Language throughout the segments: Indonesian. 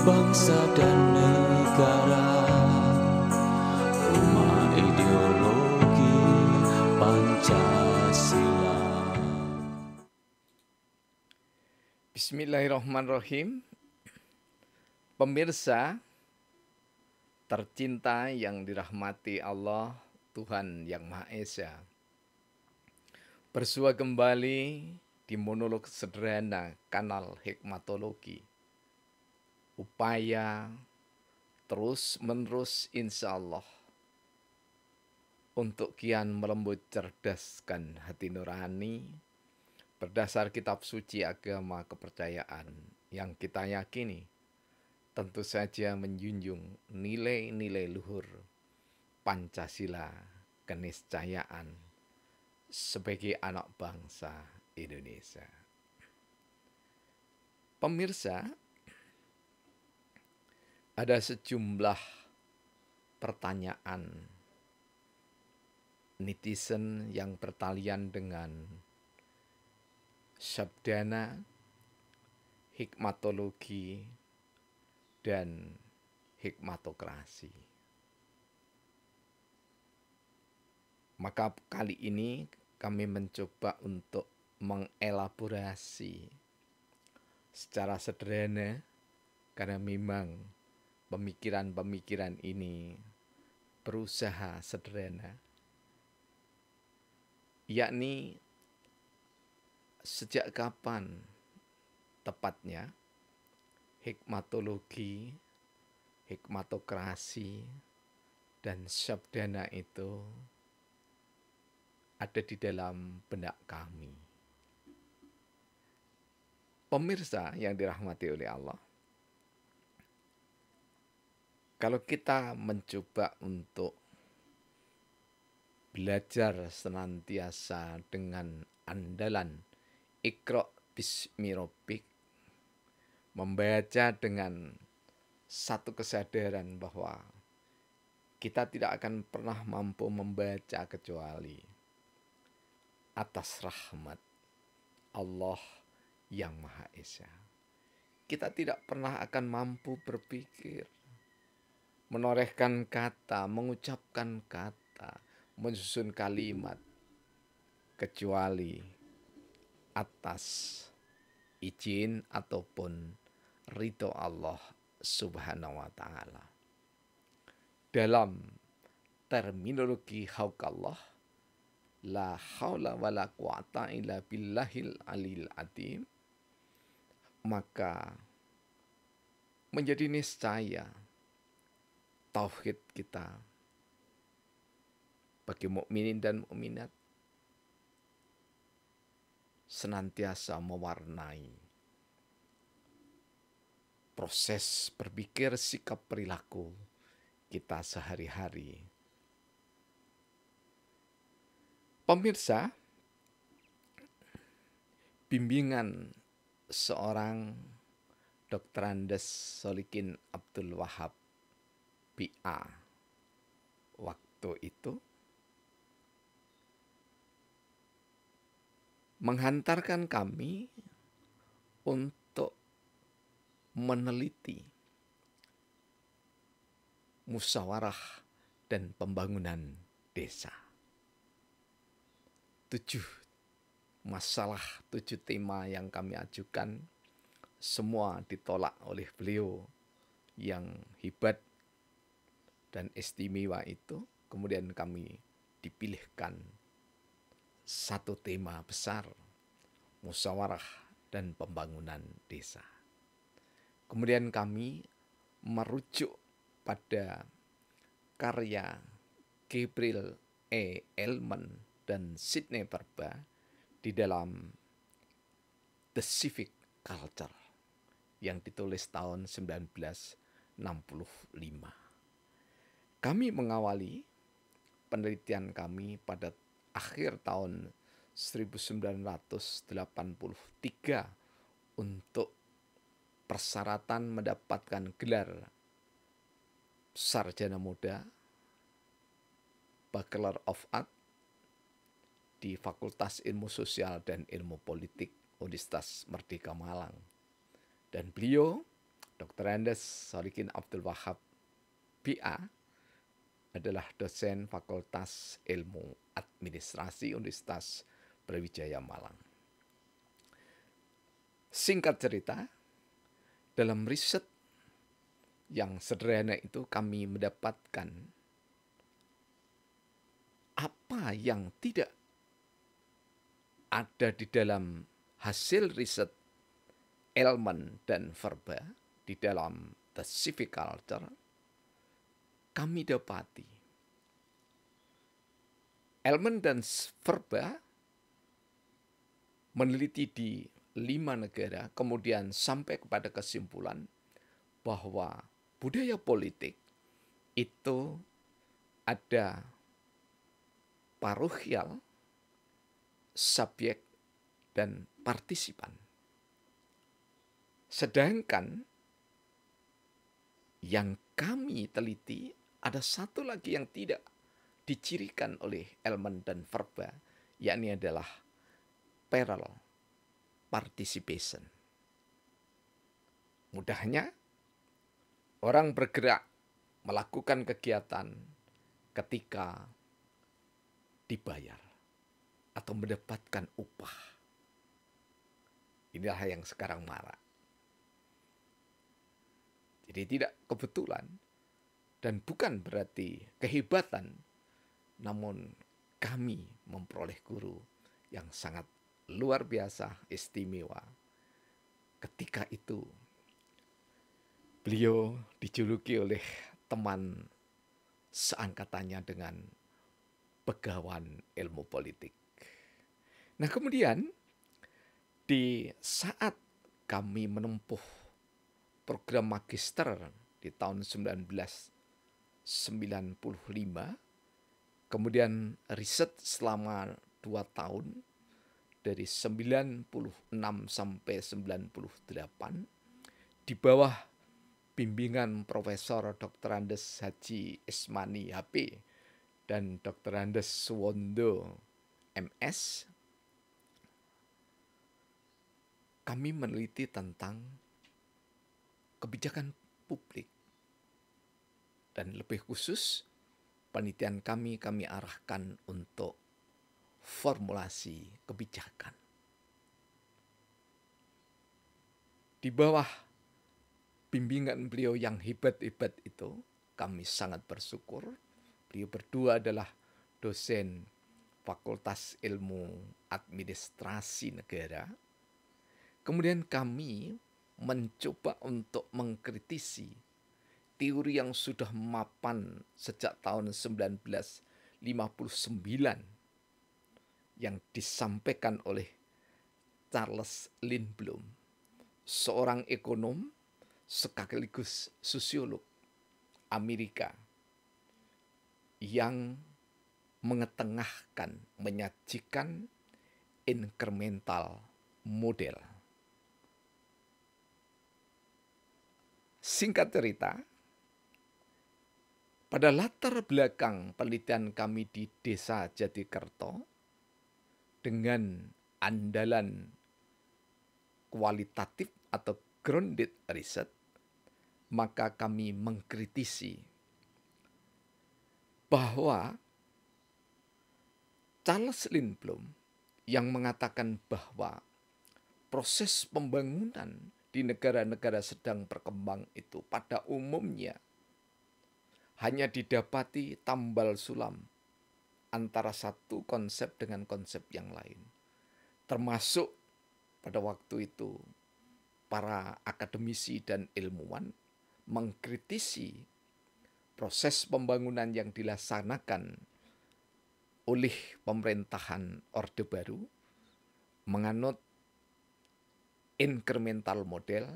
bangsa dan negara rumah ideologi Pancasila Bismillahirrahmanirrahim Pemirsa tercinta yang dirahmati Allah Tuhan Yang Maha Esa Bersua kembali di monolog sederhana kanal Hikmatologi upaya terus menerus insya Allah untuk kian melembut cerdaskan hati nurani berdasar kitab suci agama kepercayaan yang kita yakini tentu saja menjunjung nilai-nilai luhur Pancasila keniscayaan sebagai anak bangsa Indonesia. Pemirsa, ada sejumlah pertanyaan netizen yang bertalian dengan sabdana, hikmatologi, dan hikmatokrasi. Maka kali ini kami mencoba untuk mengelaborasi secara sederhana karena memang pemikiran-pemikiran ini berusaha sederhana, yakni sejak kapan tepatnya hikmatologi, hikmatokrasi, dan sabdana itu ada di dalam benak kami. Pemirsa yang dirahmati oleh Allah, kalau kita mencoba untuk belajar senantiasa dengan andalan ikro bismiropik, membaca dengan satu kesadaran bahwa kita tidak akan pernah mampu membaca kecuali atas rahmat Allah yang Maha Esa. Kita tidak pernah akan mampu berpikir menorehkan kata, mengucapkan kata, menyusun kalimat, kecuali atas izin ataupun ridho Allah Subhanahu wa Ta'ala. Dalam terminologi haukallah, la haula wa la quwata illa billahil alil adim, maka menjadi niscaya tauhid kita bagi mukminin dan mukminat senantiasa mewarnai proses berpikir, sikap, perilaku kita sehari-hari. Pemirsa, bimbingan seorang Dr. Andes Solikin Abdul Wahab PA. Waktu itu menghantarkan kami untuk meneliti musyawarah dan pembangunan desa. Tujuh masalah, tujuh tema yang kami ajukan semua ditolak oleh beliau yang hebat dan istimewa itu kemudian kami dipilihkan satu tema besar musyawarah dan pembangunan desa. Kemudian kami merujuk pada karya Gabriel E. Elman dan Sidney Perba di dalam The Civic Culture yang ditulis tahun 1965. Kami mengawali penelitian kami pada akhir tahun 1983 untuk persyaratan mendapatkan gelar sarjana muda Bachelor of Art di Fakultas Ilmu Sosial dan Ilmu Politik Universitas Merdeka Malang. Dan beliau, Dr. Andes Salikin Abdul Wahab, PA, adalah dosen Fakultas Ilmu Administrasi Universitas Brawijaya Malang. Singkat cerita, dalam riset yang sederhana itu kami mendapatkan apa yang tidak ada di dalam hasil riset Elman dan Verba di dalam The Civic Culture kami dapati Elman dan Verba meneliti di lima negara, kemudian sampai kepada kesimpulan bahwa budaya politik itu ada paruhial, subjek, dan partisipan. Sedangkan yang kami teliti ada satu lagi yang tidak dicirikan oleh elemen dan verba, yakni adalah peril participation. Mudahnya, orang bergerak melakukan kegiatan ketika dibayar atau mendapatkan upah. Inilah yang sekarang marak. Jadi tidak kebetulan dan bukan berarti kehebatan, namun kami memperoleh guru yang sangat luar biasa istimewa. Ketika itu, beliau dijuluki oleh teman seangkatannya dengan pegawan ilmu politik. Nah, kemudian di saat kami menempuh program magister di tahun 19 95. Kemudian riset selama dua tahun dari 96 sampai 98 di bawah bimbingan Profesor Dr. Andes Haji Ismani HP dan Dr. Andes Suwondo MS kami meneliti tentang kebijakan publik dan lebih khusus penelitian kami kami arahkan untuk formulasi kebijakan. Di bawah bimbingan beliau yang hebat-hebat itu, kami sangat bersyukur. Beliau berdua adalah dosen Fakultas Ilmu Administrasi Negara. Kemudian kami mencoba untuk mengkritisi teori yang sudah mapan sejak tahun 1959 yang disampaikan oleh Charles Lindblom, seorang ekonom sekaligus sosiolog Amerika yang mengetengahkan, menyajikan incremental model. Singkat cerita, pada latar belakang penelitian kami di Desa Jatikerto, dengan andalan kualitatif atau grounded research, maka kami mengkritisi bahwa Charles Lindblom yang mengatakan bahwa proses pembangunan di negara-negara sedang berkembang itu pada umumnya hanya didapati tambal sulam antara satu konsep dengan konsep yang lain. Termasuk pada waktu itu para akademisi dan ilmuwan mengkritisi proses pembangunan yang dilaksanakan oleh pemerintahan Orde Baru menganut incremental model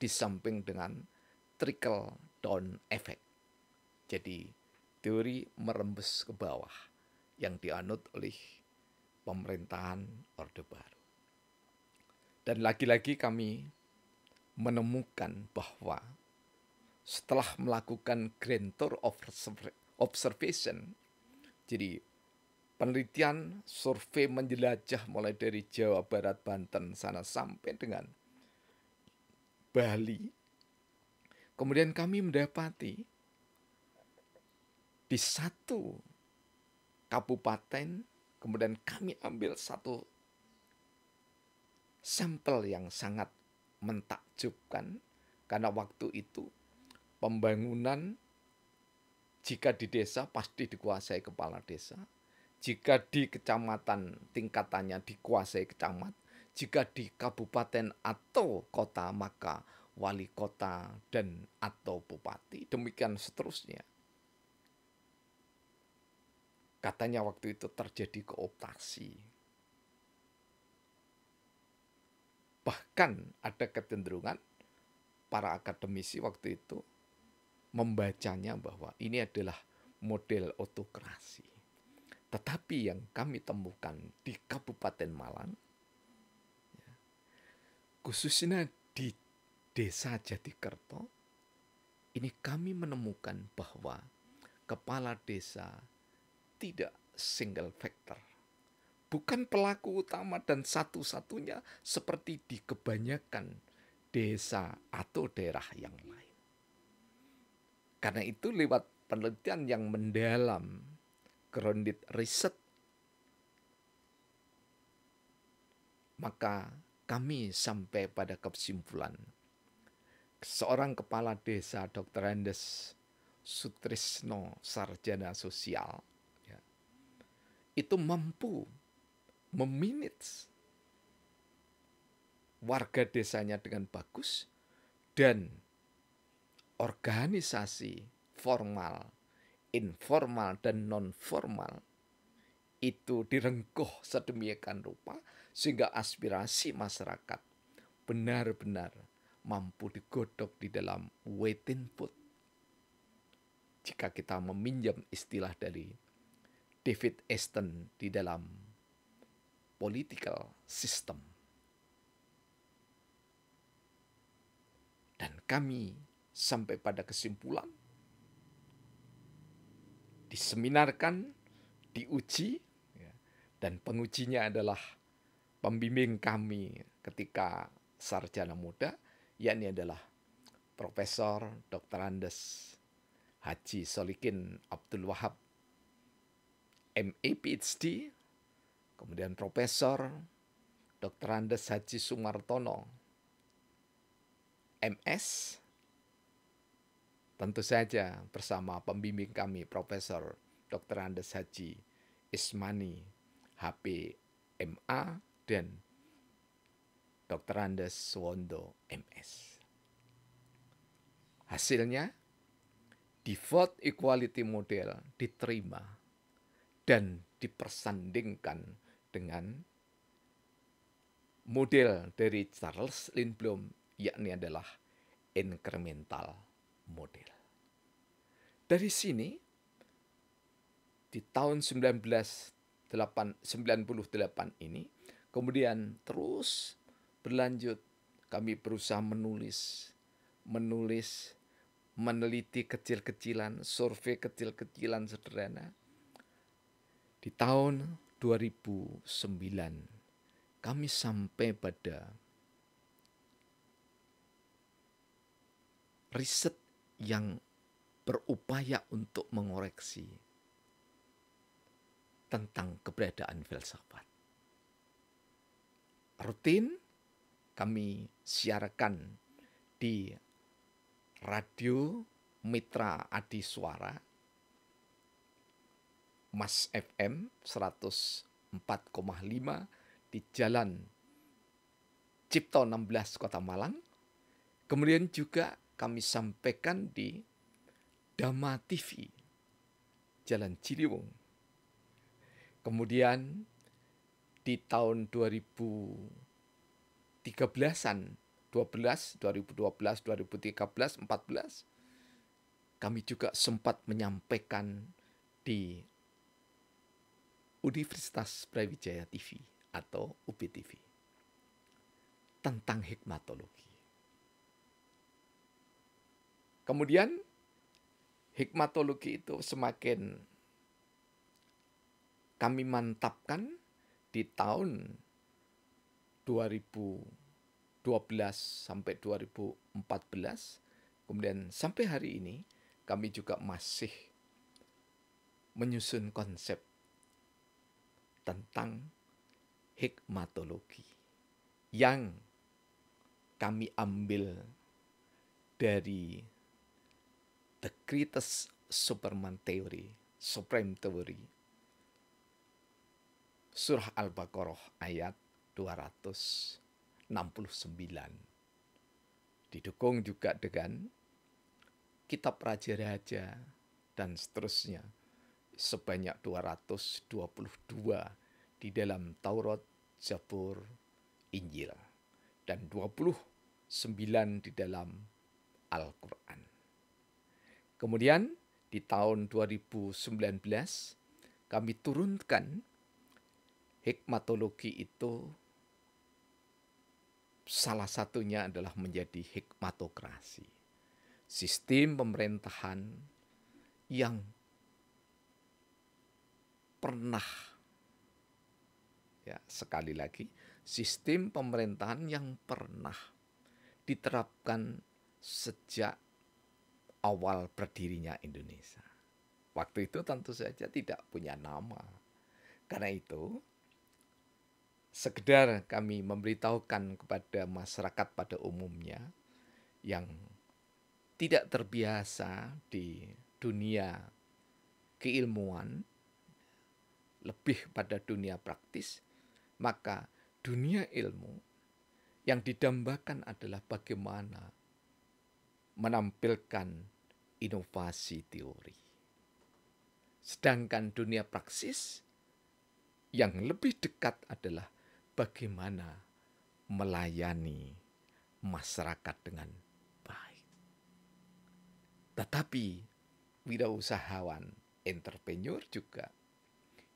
di samping dengan trickle down effect. Jadi teori merembes ke bawah yang dianut oleh pemerintahan Orde Baru. Dan lagi-lagi kami menemukan bahwa setelah melakukan grand tour of observation, jadi penelitian survei menjelajah mulai dari Jawa Barat, Banten sana sampai dengan Bali. Kemudian kami mendapati di satu kabupaten, kemudian kami ambil satu sampel yang sangat mentakjubkan karena waktu itu pembangunan jika di desa pasti dikuasai kepala desa, jika di kecamatan tingkatannya dikuasai kecamatan jika di kabupaten atau kota maka wali kota dan atau bupati. Demikian seterusnya. Katanya waktu itu terjadi kooptasi. Bahkan ada kecenderungan para akademisi waktu itu membacanya bahwa ini adalah model otokrasi. Tetapi yang kami temukan di Kabupaten Malang, ya, khususnya di Desa Jatikerto, ini kami menemukan bahwa kepala desa tidak single factor. Bukan pelaku utama dan satu-satunya seperti di kebanyakan desa atau daerah yang lain. Karena itu lewat penelitian yang mendalam, grounded research, maka kami sampai pada kesimpulan seorang kepala desa Dr. Andes Sutrisno Sarjana Sosial itu mampu meminits warga desanya dengan bagus dan organisasi formal, informal dan non formal itu direngkuh sedemikian rupa sehingga aspirasi masyarakat benar-benar mampu digodok di dalam waiting food. Jika kita meminjam istilah dari David Easton di dalam political system. Dan kami sampai pada kesimpulan, diseminarkan, diuji, ya, dan pengujinya adalah pembimbing kami ketika sarjana muda, yakni adalah Profesor Dr. Andes Haji Solikin Abdul Wahab MA PhD, kemudian Profesor Dr. Andes Haji Sumartono, MS, tentu saja bersama pembimbing kami Profesor Dr. Andes Haji Ismani, HP MA, dan Dr. Andes Suwondo, MS. Hasilnya, default equality model diterima dan dipersandingkan dengan model dari Charles Lindblom yakni adalah incremental model. Dari sini di tahun 1998 ini kemudian terus berlanjut kami berusaha menulis menulis meneliti kecil-kecilan survei kecil-kecilan sederhana di tahun 2009 kami sampai pada riset yang berupaya untuk mengoreksi tentang keberadaan filsafat. Rutin kami siarkan di radio Mitra Adi Suara Mas FM 104,5 di Jalan Cipto 16 Kota Malang. Kemudian juga kami sampaikan di Dama TV Jalan Ciliwung. Kemudian di tahun 2013-an 12, 2012, 2013, 14 kami juga sempat menyampaikan di Universitas Brawijaya TV atau UPTV tentang hikmatologi. Kemudian hikmatologi itu semakin kami mantapkan di tahun 2012 sampai 2014 kemudian sampai hari ini kami juga masih menyusun konsep tentang hikmatologi yang kami ambil dari The Greatest Superman Theory, Supreme Theory, Surah Al-Baqarah ayat 269. Didukung juga dengan kitab Raja-Raja dan seterusnya sebanyak 222 di dalam Taurat, Zabur, Injil dan 29 di dalam Al-Qur'an. Kemudian di tahun 2019 kami turunkan hikmatologi itu salah satunya adalah menjadi hikmatokrasi. Sistem pemerintahan yang pernah ya sekali lagi sistem pemerintahan yang pernah diterapkan sejak awal berdirinya Indonesia. Waktu itu tentu saja tidak punya nama. Karena itu sekedar kami memberitahukan kepada masyarakat pada umumnya yang tidak terbiasa di dunia keilmuan lebih pada dunia praktis, maka dunia ilmu yang didambakan adalah bagaimana menampilkan inovasi teori. Sedangkan dunia praksis yang lebih dekat adalah bagaimana melayani masyarakat dengan baik. Tetapi wirausahawan entrepreneur juga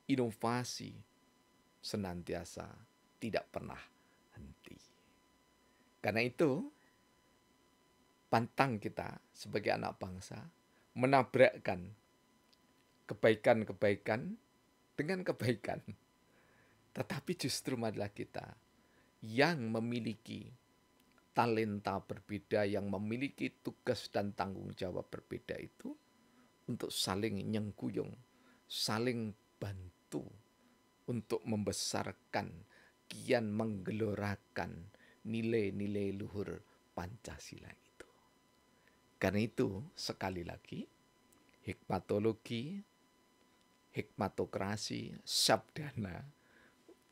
inovasi senantiasa tidak pernah henti. Karena itu, pantang kita sebagai anak bangsa menabrakkan kebaikan-kebaikan dengan kebaikan. Tetapi justru adalah kita yang memiliki talenta berbeda, yang memiliki tugas dan tanggung jawab berbeda itu untuk saling nyengkuyung, saling bantu untuk membesarkan, kian menggelorakan nilai-nilai luhur Pancasila itu. Karena itu, sekali lagi, hikmatologi, hikmatokrasi, sabdana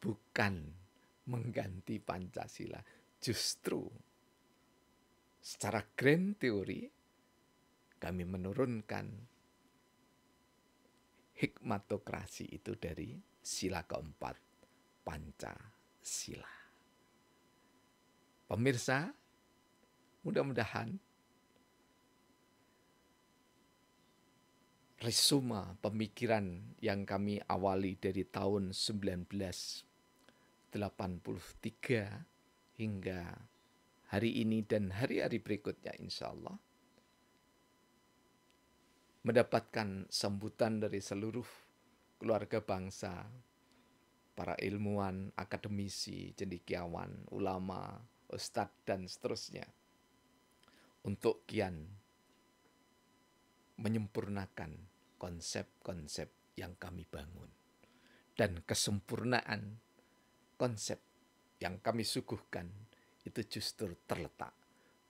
bukan mengganti Pancasila. Justru secara grand teori kami menurunkan hikmatokrasi itu dari sila keempat, Pancasila. Pemirsa, mudah-mudahan resuma pemikiran yang kami awali dari tahun 1983 hingga hari ini dan hari-hari berikutnya insya Allah mendapatkan sambutan dari seluruh keluarga bangsa, para ilmuwan, akademisi, cendekiawan, ulama, ustadz, dan seterusnya. Untuk kian menyempurnakan konsep-konsep yang kami bangun dan kesempurnaan konsep yang kami suguhkan itu justru terletak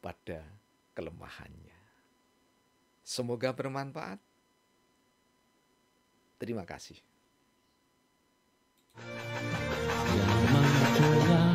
pada kelemahannya. Semoga bermanfaat. Terima kasih. Yang